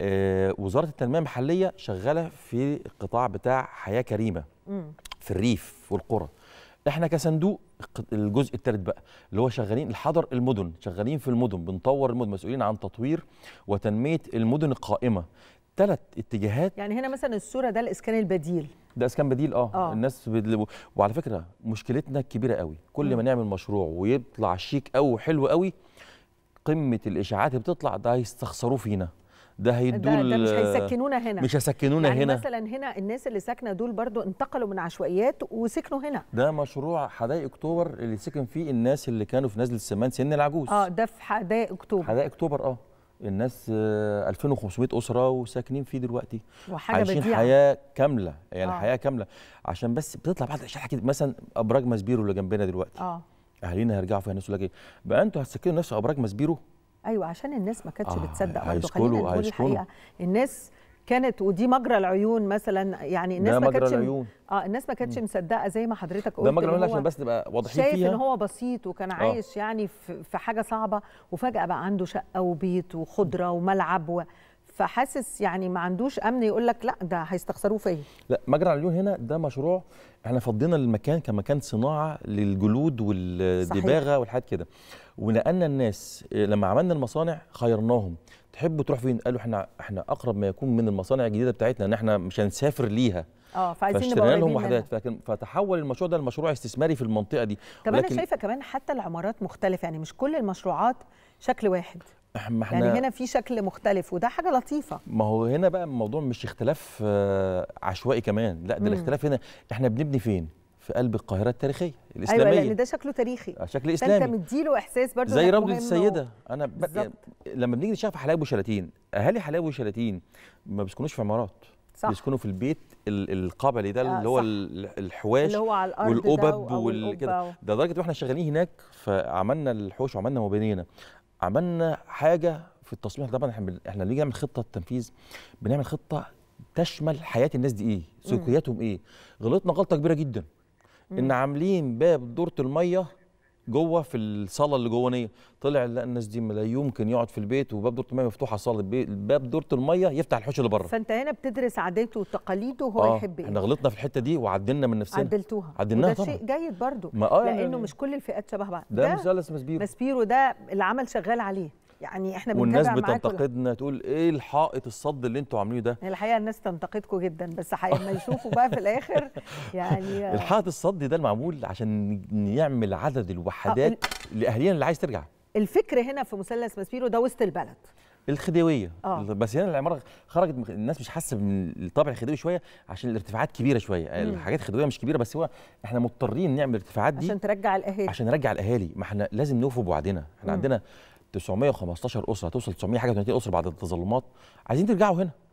آه، وزاره التنميه المحليه شغاله في القطاع بتاع حياه كريمه في الريف والقرى احنا كصندوق الجزء الثالث بقى اللي هو شغالين الحضر المدن شغالين في المدن بنطور المدن مسؤولين عن تطوير وتنميه المدن القائمه ثلاث اتجاهات يعني هنا مثلا الصوره ده الاسكان البديل ده اسكان بديل اه, آه. الناس بدل... وعلى فكره مشكلتنا كبيره قوي كل ما نعمل مشروع ويطلع شيك قوي وحلو قوي قمه الاشاعات اللي بتطلع ده هيستخسروه فينا ده هيدول ده, ده مش هيسكنونا هنا مش هيسكنونا يعني هنا مثلا هنا الناس اللي ساكنه دول برضو انتقلوا من عشوائيات وسكنوا هنا ده مشروع حدائق اكتوبر اللي سكن فيه الناس اللي كانوا في نزل السمان سن العجوز اه ده في حدائق اكتوبر حدائق اكتوبر اه الناس 2500 آه، اسره وساكنين فيه دلوقتي وحاجه عايشين بديعة. حياه كامله يعني آه. حياه كامله عشان بس بتطلع بعض الاشياء كده مثلا ابراج ماسبيرو اللي جنبنا دلوقتي اه اهالينا هيرجعوا فيها الناس يقول لك ايه بقى انتوا هتسكنوا نفس ابراج ماسبيرو ايوه عشان الناس ما كانتش آه بتصدق برضه خلينا نقول الحقيقه الناس كانت ودي مجرى العيون مثلا يعني الناس ما كانتش اه الناس ما كانتش مصدقه زي ما حضرتك قلت ده مجرى العيون عشان بس نبقى واضحين شايف فيها. ان هو بسيط وكان آه. عايش آه. يعني في حاجه صعبه وفجاه بقى عنده شقه وبيت وخضره وملعب و... فحاسس يعني ما عندوش امن يقول لك لا ده هيستخسروه فيا لا مجرى العيون هنا ده مشروع احنا فضينا المكان كمكان صناعه للجلود والدباغه والحاجات كده ونقلنا الناس آه، لما عملنا المصانع خيرناهم تحبوا تروح فين قالوا احنا احنا اقرب ما يكون من المصانع الجديده بتاعتنا ان احنا مش هنسافر ليها اه فعايزين نبقى لهم وحدات لكن فتحول المشروع ده لمشروع استثماري في المنطقه دي طب انا شايفه كمان حتى العمارات مختلفه يعني مش كل المشروعات شكل واحد ما احنا يعني هنا في شكل مختلف وده حاجه لطيفه ما هو هنا بقى الموضوع مش اختلاف آه، عشوائي كمان لا ده الاختلاف هنا احنا بنبني فين في قلب القاهره التاريخيه الاسلاميه ايوه لان ده شكله تاريخي آه، شكل اسلامي انت مديله احساس برضه زي روضه السيده انا ب... يعني لما بنيجي نشوف حلايب وشلاتين اهالي حلايب وشلاتين ما بيسكنوش في عمارات صح. بيسكنوا في البيت القبلي ده آه، اللي هو الحواش اللي هو على الارض والأبب وكده ده درجه إحنا شغالين هناك فعملنا الحوش وعملنا وبنينا عملنا حاجه في التصميم طبعا احنا احنا لما نعمل خطه التنفيذ بنعمل خطه تشمل حياه الناس دي ايه سلوكياتهم ايه غلطنا غلطه كبيره جدا ان عاملين باب دوره الميه جوه في الصاله اللي جوانيه طلع لا الناس دي لا يمكن يقعد في البيت وباب دوره الميه مفتوحه صاله باب دوره الميه يفتح الحوش اللي بره فانت هنا بتدرس عاداته وتقاليده وهو آه يحب ايه احنا غلطنا في الحته دي وعدلنا من نفسنا عدلتوها عدلناها طبعا شيء جيد برده آه لانه يعني مش كل الفئات شبه بعض ده, ده مثال اسمه سبيرو ده العمل شغال عليه يعني احنا والناس بتنتقدنا تقول ايه الحائط الصد اللي انتوا عاملينه ده الحقيقه الناس تنتقدكم جدا بس لما يشوفوا بقى في الاخر يعني الحائط الصد ده المعمول عشان يعمل عدد الوحدات آه، لاهالينا اللي عايز ترجع الفكر هنا في مثلث ماسبيرو ده وسط البلد الخديويه أوه. بس هنا العماره خرجت الناس مش حاسه من الطابع الخديوي شويه عشان الارتفاعات كبيره شويه مم. الحاجات الخديويه مش كبيره بس هو احنا مضطرين نعمل الارتفاعات دي عشان ترجع الاهالي عشان نرجع الاهالي ما احنا لازم نوفوا بوعدنا احنا مم. عندنا 915 اسره توصل 900 حاجه 200 اسره بعد التظلمات عايزين ترجعوا هنا